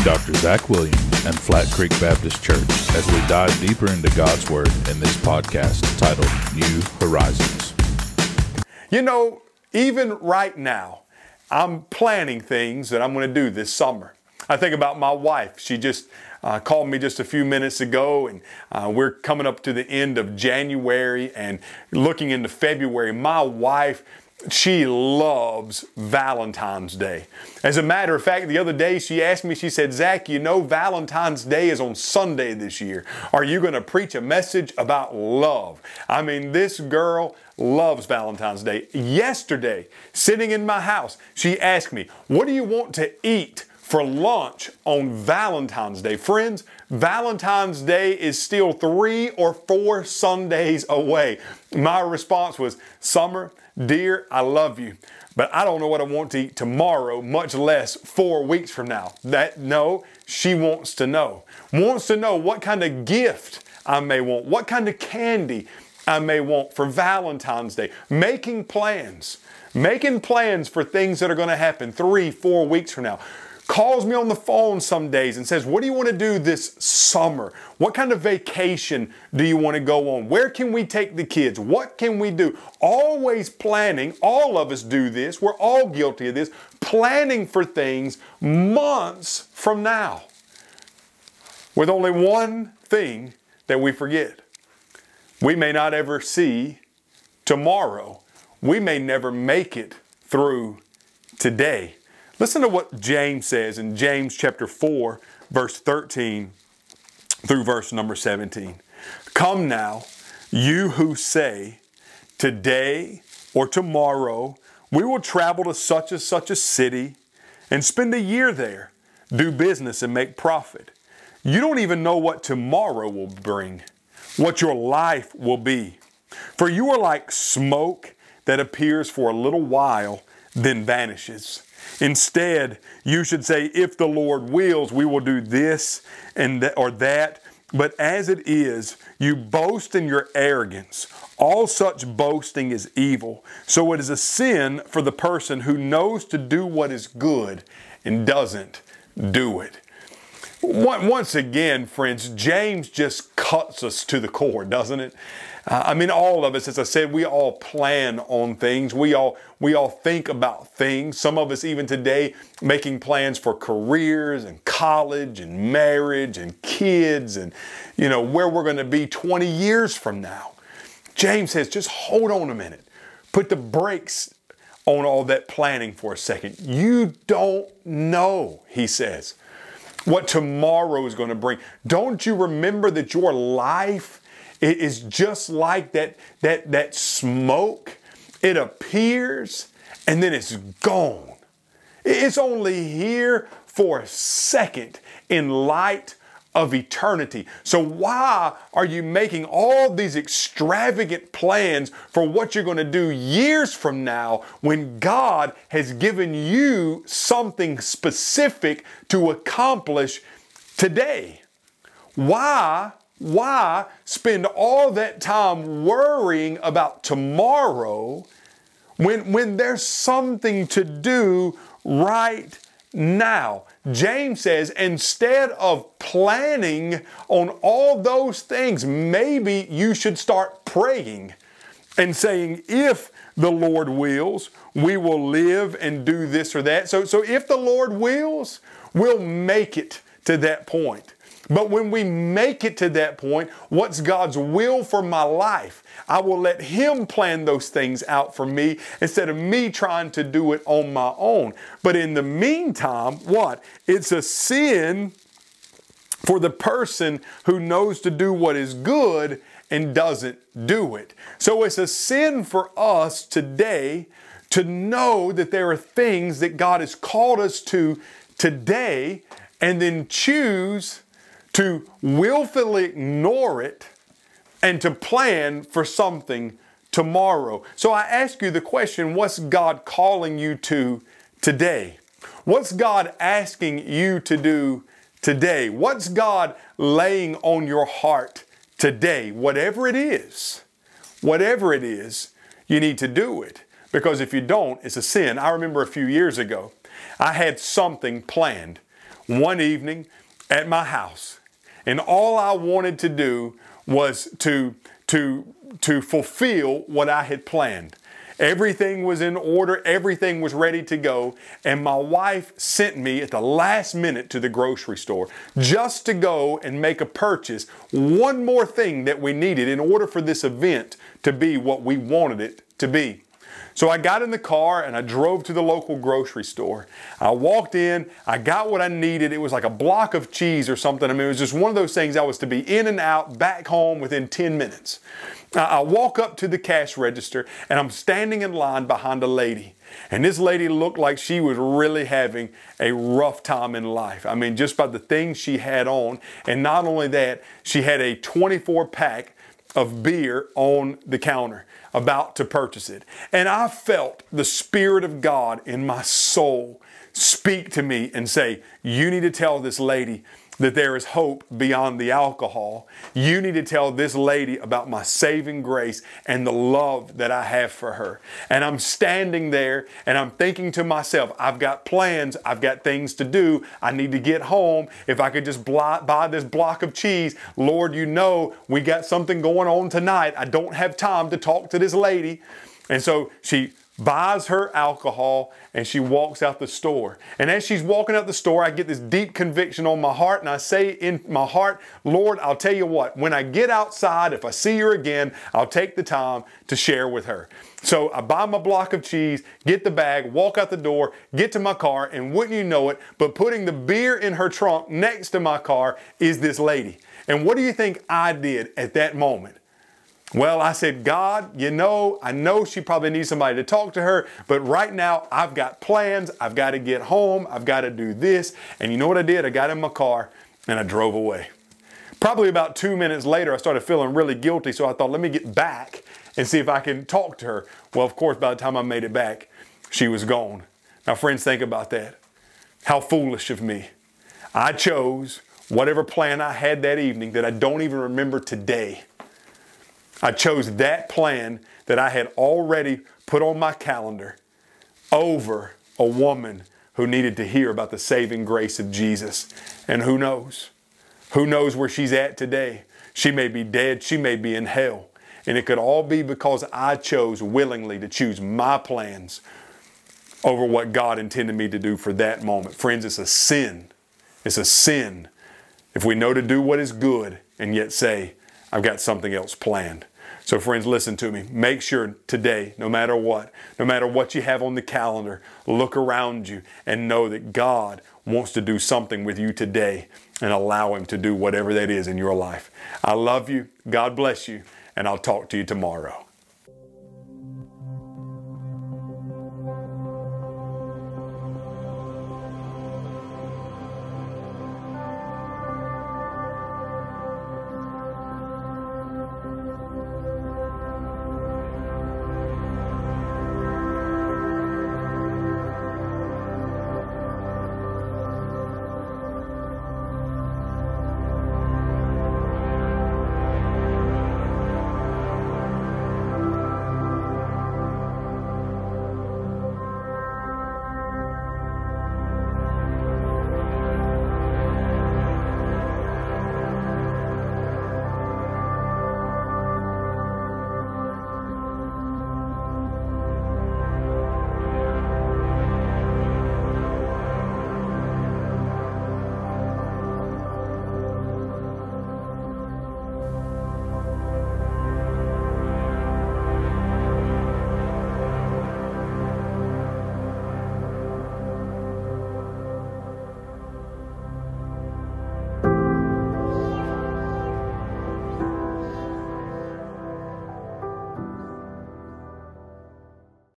and Dr. Zach Williams and Flat Creek Baptist Church as we dive deeper into God's Word in this podcast titled New Horizons. You know, even right now, I'm planning things that I'm going to do this summer. I think about my wife. She just uh, called me just a few minutes ago, and uh, we're coming up to the end of January and looking into February. My wife she loves Valentine's Day. As a matter of fact, the other day she asked me, she said, Zach, you know, Valentine's Day is on Sunday this year. Are you going to preach a message about love? I mean, this girl loves Valentine's Day. Yesterday, sitting in my house, she asked me, What do you want to eat? For lunch on Valentine's Day. Friends, Valentine's Day is still three or four Sundays away. My response was, Summer, Dear, I love you, but I don't know what I want to eat tomorrow, much less four weeks from now. That, no, she wants to know. Wants to know what kind of gift I may want, what kind of candy I may want for Valentine's Day. Making plans, making plans for things that are going to happen three, four weeks from now calls me on the phone some days and says, What do you want to do this summer? What kind of vacation do you want to go on? Where can we take the kids? What can we do? Always planning. All of us do this. We're all guilty of this. Planning for things months from now with only one thing that we forget. We may not ever see tomorrow. We may never make it through today. Listen to what James says in James chapter 4, verse 13 through verse number 17. Come now, you who say, today or tomorrow, we will travel to such and such a city and spend a year there, do business and make profit. You don't even know what tomorrow will bring, what your life will be. For you are like smoke that appears for a little while, then vanishes. Instead, you should say, if the Lord wills, we will do this and th- or that. But as it is, you boast in your arrogance. All such boasting is evil. So it is a sin for the person who knows to do what is good and doesn't do it. Once again, friends, James just cuts us to the core, doesn't it? Uh, I mean, all of us, as I said, we all plan on things. We all we all think about things. Some of us, even today, making plans for careers and college and marriage and kids and you know where we're going to be 20 years from now. James says, just hold on a minute, put the brakes on all that planning for a second. You don't know, he says what tomorrow is going to bring. Don't you remember that your life is just like that, that, that smoke? It appears and then it's gone. It's only here for a second in light of eternity. So, why are you making all these extravagant plans for what you're going to do years from now when God has given you something specific to accomplish today? Why? Why spend all that time worrying about tomorrow when, when there's something to do right now? James says instead of planning on all those things, maybe you should start praying and saying, if the Lord wills, we will live and do this or that. So, so if the Lord wills, we'll make it to that point. But when we make it to that point, what's God's will for my life? I will let Him plan those things out for me instead of me trying to do it on my own. But in the meantime, what? It's a sin for the person who knows to do what is good and doesn't do it. So it's a sin for us today to know that there are things that God has called us to today and then choose to willfully ignore it and to plan for something tomorrow. So I ask you the question what's God calling you to today? What's God asking you to do today? What's God laying on your heart today? Whatever it is, whatever it is, you need to do it because if you don't, it's a sin. I remember a few years ago, I had something planned one evening at my house and all I wanted to do was to, to, to fulfill what I had planned. Everything was in order, everything was ready to go, and my wife sent me at the last minute to the grocery store just to go and make a purchase. One more thing that we needed in order for this event to be what we wanted it to be. So I got in the car and I drove to the local grocery store. I walked in, I got what I needed. It was like a block of cheese or something. I mean, it was just one of those things I was to be in and out back home within 10 minutes. I walk up to the cash register and I'm standing in line behind a lady. And this lady looked like she was really having a rough time in life. I mean, just by the things she had on. And not only that, she had a 24 pack of beer on the counter, about to purchase it. And I felt the Spirit of God in my soul speak to me and say, You need to tell this lady that there is hope beyond the alcohol. You need to tell this lady about my saving grace and the love that I have for her. And I'm standing there and I'm thinking to myself, I've got plans, I've got things to do, I need to get home. If I could just buy this block of cheese, Lord, you know we got something going on tonight. I don't have time to talk to this lady. And so she buys her alcohol, and she walks out the store. And as she's walking out the store, I get this deep conviction on my heart, and I say in my heart, Lord, I'll tell you what, when I get outside, if I see her again, I'll take the time to share with her. So I buy my block of cheese, get the bag, walk out the door, get to my car, and wouldn't you know it, but putting the beer in her trunk next to my car is this lady. And what do you think I did at that moment? Well, I said, God, you know, I know she probably needs somebody to talk to her, but right now I've got plans. I've got to get home. I've got to do this. And you know what I did? I got in my car and I drove away. Probably about two minutes later, I started feeling really guilty. So I thought, let me get back and see if I can talk to her. Well, of course, by the time I made it back, she was gone. Now, friends, think about that. How foolish of me. I chose whatever plan I had that evening that I don't even remember today. I chose that plan that I had already put on my calendar over a woman who needed to hear about the saving grace of Jesus. And who knows? Who knows where she's at today? She may be dead, she may be in hell. And it could all be because I chose willingly to choose my plans over what God intended me to do for that moment. Friends, it's a sin. It's a sin if we know to do what is good and yet say, I've got something else planned. So, friends, listen to me. Make sure today, no matter what, no matter what you have on the calendar, look around you and know that God wants to do something with you today and allow Him to do whatever that is in your life. I love you. God bless you. And I'll talk to you tomorrow.